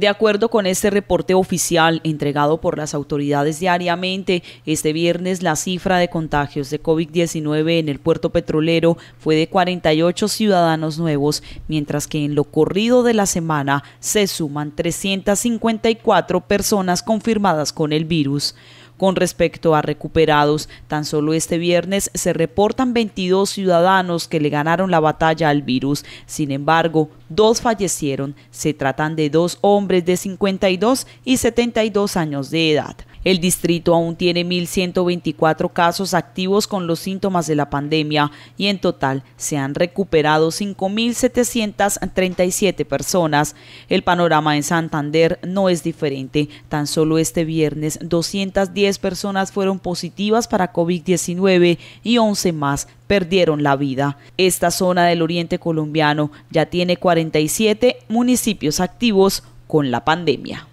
De acuerdo con este reporte oficial entregado por las autoridades diariamente, este viernes la cifra de contagios de COVID-19 en el puerto petrolero fue de 48 ciudadanos nuevos, mientras que en lo corrido de la semana se suman 354 personas confirmadas con el virus. Con respecto a recuperados, tan solo este viernes se reportan 22 ciudadanos que le ganaron la batalla al virus. Sin embargo, dos fallecieron. Se tratan de dos hombres de 52 y 72 años de edad. El distrito aún tiene 1.124 casos activos con los síntomas de la pandemia y en total se han recuperado 5.737 personas. El panorama en Santander no es diferente. Tan solo este viernes 210 personas fueron positivas para COVID-19 y 11 más perdieron la vida. Esta zona del oriente colombiano ya tiene 47 municipios activos con la pandemia.